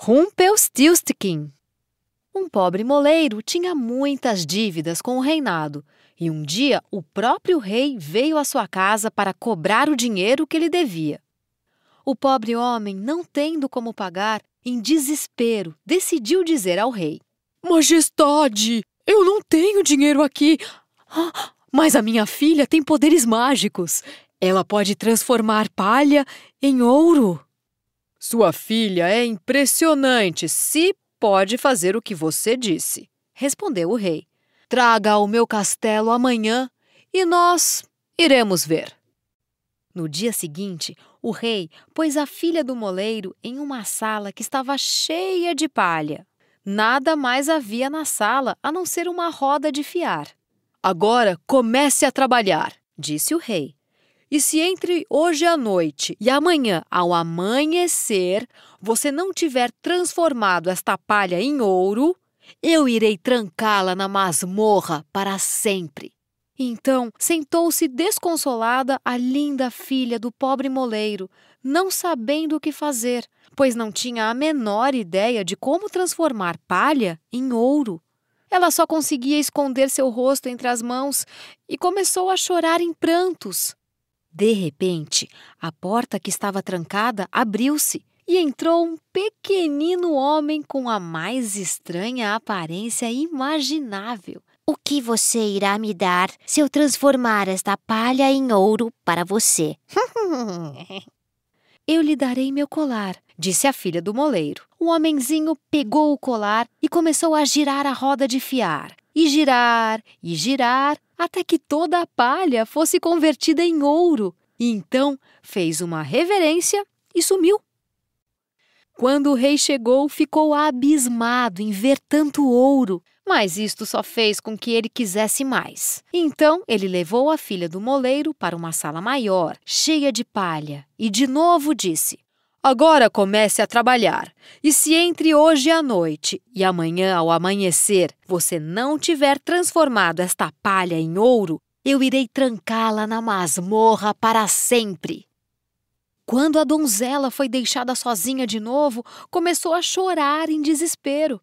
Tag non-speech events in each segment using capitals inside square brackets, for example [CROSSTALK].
Rumpelstiltskin. Um pobre moleiro tinha muitas dívidas com o reinado, e um dia o próprio rei veio à sua casa para cobrar o dinheiro que lhe devia. O pobre homem, não tendo como pagar, em desespero, decidiu dizer ao rei: Majestade, eu não tenho dinheiro aqui, ah, mas a minha filha tem poderes mágicos. Ela pode transformar palha em ouro. Sua filha é impressionante se pode fazer o que você disse, respondeu o rei. Traga ao meu castelo amanhã e nós iremos ver. No dia seguinte, o rei pôs a filha do moleiro em uma sala que estava cheia de palha. Nada mais havia na sala a não ser uma roda de fiar. Agora comece a trabalhar, disse o rei. E se entre hoje à noite e amanhã ao amanhecer você não tiver transformado esta palha em ouro, eu irei trancá-la na masmorra para sempre. Então sentou-se desconsolada a linda filha do pobre moleiro, não sabendo o que fazer, pois não tinha a menor ideia de como transformar palha em ouro. Ela só conseguia esconder seu rosto entre as mãos e começou a chorar em prantos. De repente, a porta que estava trancada abriu-se e entrou um pequenino homem com a mais estranha aparência imaginável. O que você irá me dar se eu transformar esta palha em ouro para você? [LAUGHS] eu lhe darei meu colar, disse a filha do moleiro. O homenzinho pegou o colar e começou a girar a roda de fiar. E girar, e girar, até que toda a palha fosse convertida em ouro, e então fez uma reverência e sumiu. Quando o rei chegou, ficou abismado em ver tanto ouro, mas isto só fez com que ele quisesse mais. Então ele levou a filha do moleiro para uma sala maior, cheia de palha, e de novo disse: Agora comece a trabalhar. E se entre hoje à noite e amanhã ao amanhecer você não tiver transformado esta palha em ouro, eu irei trancá-la na masmorra para sempre. Quando a donzela foi deixada sozinha de novo, começou a chorar em desespero.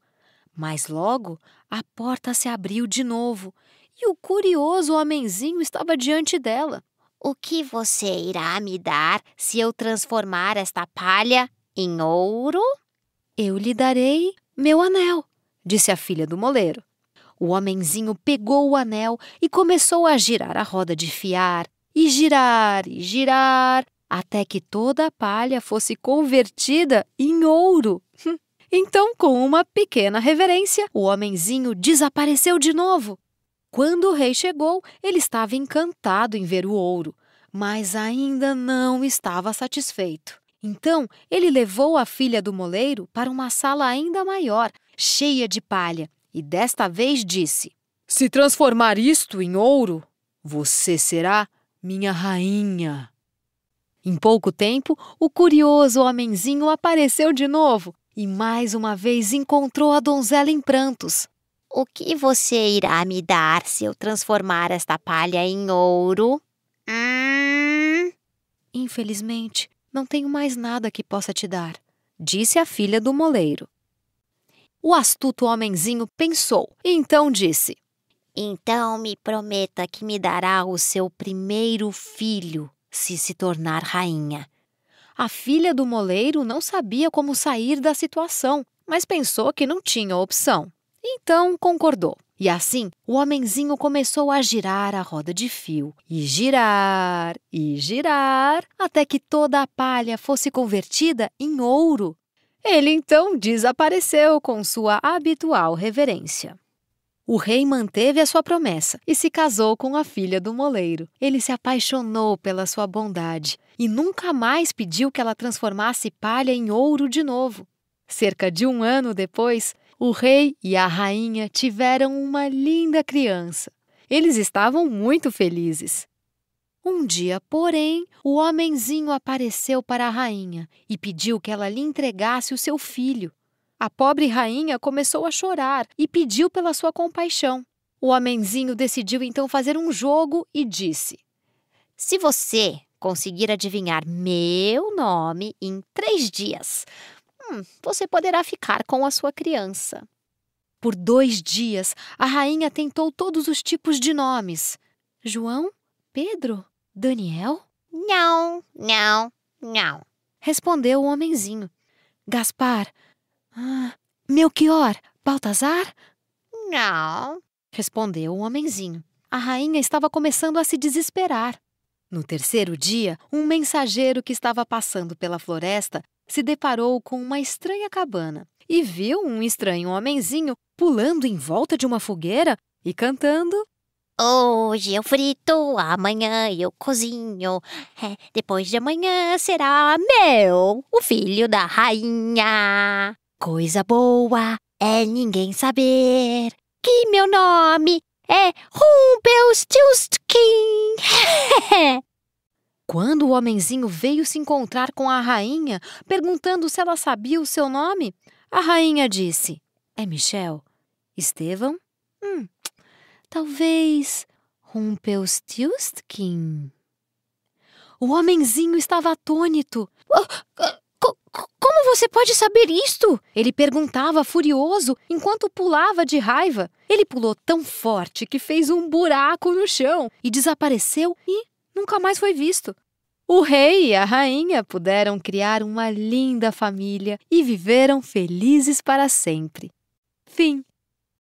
Mas logo a porta se abriu de novo e o curioso homenzinho estava diante dela. O que você irá me dar se eu transformar esta palha em ouro? Eu lhe darei meu anel, disse a filha do moleiro. O homenzinho pegou o anel e começou a girar a roda de fiar, e girar, e girar, até que toda a palha fosse convertida em ouro. [LAUGHS] Então, com uma pequena reverência, o homenzinho desapareceu de novo. Quando o rei chegou, ele estava encantado em ver o ouro, mas ainda não estava satisfeito. Então, ele levou a filha do moleiro para uma sala ainda maior, cheia de palha, e desta vez disse: Se transformar isto em ouro, você será minha rainha. Em pouco tempo, o curioso homenzinho apareceu de novo e mais uma vez encontrou a donzela em prantos. O que você irá me dar se eu transformar esta palha em ouro? Hum... Infelizmente, não tenho mais nada que possa te dar, disse a filha do moleiro. O astuto homenzinho pensou e então disse: Então me prometa que me dará o seu primeiro filho se se tornar rainha. A filha do moleiro não sabia como sair da situação, mas pensou que não tinha opção. Então concordou. E assim, o homenzinho começou a girar a roda de fio, e girar, e girar, até que toda a palha fosse convertida em ouro. Ele então desapareceu com sua habitual reverência. O rei manteve a sua promessa e se casou com a filha do moleiro. Ele se apaixonou pela sua bondade e nunca mais pediu que ela transformasse palha em ouro de novo. Cerca de um ano depois, o rei e a rainha tiveram uma linda criança. Eles estavam muito felizes. Um dia, porém, o homenzinho apareceu para a rainha e pediu que ela lhe entregasse o seu filho. A pobre rainha começou a chorar e pediu pela sua compaixão. O homenzinho decidiu então fazer um jogo e disse: Se você conseguir adivinhar meu nome em três dias, hum, você poderá ficar com a sua criança. Por dois dias, a rainha tentou todos os tipos de nomes: João, Pedro, Daniel? Não, não, não, respondeu o homenzinho. Gaspar, ah, Melchior, Baltazar? Não, respondeu o homenzinho. A rainha estava começando a se desesperar. No terceiro dia, um mensageiro que estava passando pela floresta se deparou com uma estranha cabana e viu um estranho homenzinho pulando em volta de uma fogueira e cantando. Hoje eu frito, amanhã eu cozinho, é, depois de amanhã será meu, o filho da rainha. Coisa boa é ninguém saber que meu nome é Rumpelstiltskin. [LAUGHS] Quando o homenzinho veio se encontrar com a rainha, perguntando se ela sabia o seu nome, a rainha disse: É Michel. Estevão? Hum, talvez. Rumpelstiltskin. O homenzinho estava atônito. Ah, ah, como você pode saber isto? Ele perguntava furioso enquanto pulava de raiva. Ele pulou tão forte que fez um buraco no chão e desapareceu e nunca mais foi visto. O rei e a rainha puderam criar uma linda família e viveram felizes para sempre. Fim.